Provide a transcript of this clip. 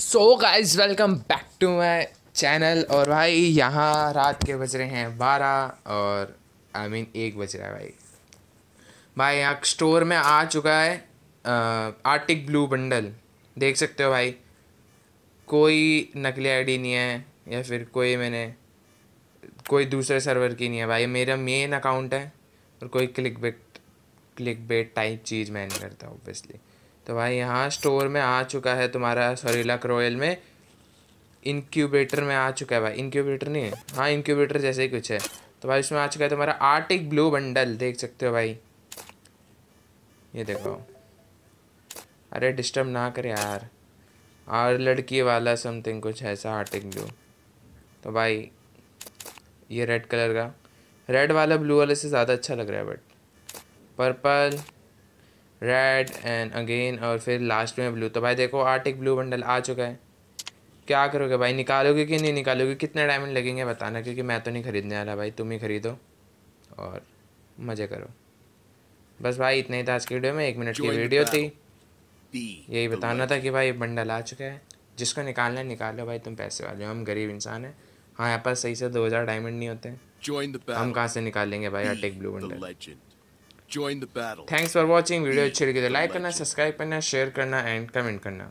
So guys welcome back to my channel और भाई यहाँ रात के बज रहे हैं बारह और आई मीन एक बज रहा है भाई भाई यहाँ स्टोर में आ चुका है आर्टिक ब्लू बंडल देख सकते हो भाई कोई नकली आईडी नहीं है या फिर कोई मैंने कोई दूसरे सर्वर की नहीं है भाई मेरा मेन अकाउंट है और कोई click bait click bait type चीज़ मैं नहीं करता ओबियसली तो भाई यहाँ स्टोर में आ चुका है तुम्हारा सॉरी लक रॉयल में इनक्यूबेटर में आ चुका है भाई इनक्यूबेटर नहीं है हाँ इनक्यूबेटर जैसे ही कुछ है तो भाई उसमें आ चुका है तुम्हारा आर्टिक ब्लू बंडल देख सकते हो भाई ये देखो अरे डिस्टर्ब ना करें यार और लड़की वाला समथिंग कुछ ऐसा आर्टिक ब्लू तो भाई ये रेड कलर का रेड वाला ब्लू वाले से ज़्यादा अच्छा लग रहा है but purple red and again और फिर लास्ट में ब्लू तो भाई देखो आर्टिक ब्लू बंडल आ चुका है क्या करोगे भाई निकालोगे कि नहीं निकालोगे कितने डायमंड लगेंगे बताना क्योंकि मैं तो नहीं ख़रीदने वाला भाई तुम ही ख़रीदो और मज़े करो बस भाई इतना ही था आज की वीडियो में एक मिनट की वीडियो थी यही बताना था कि भाई बंडल आ चुका है जिसको निकालना है निकालो भाई तुम पैसे वाले हो हम गरीब इंसान हैं हाँ यहाँ पर सही से दो हज़ार डायमंड नहीं होते हम कहाँ से निकालेंगे भाई attack blue bundle join the battle. Thanks for watching. वीडियो अच्छी लगी तो लाइक करना सब्सक्राइब करना शेयर करना एंड कमेंट करना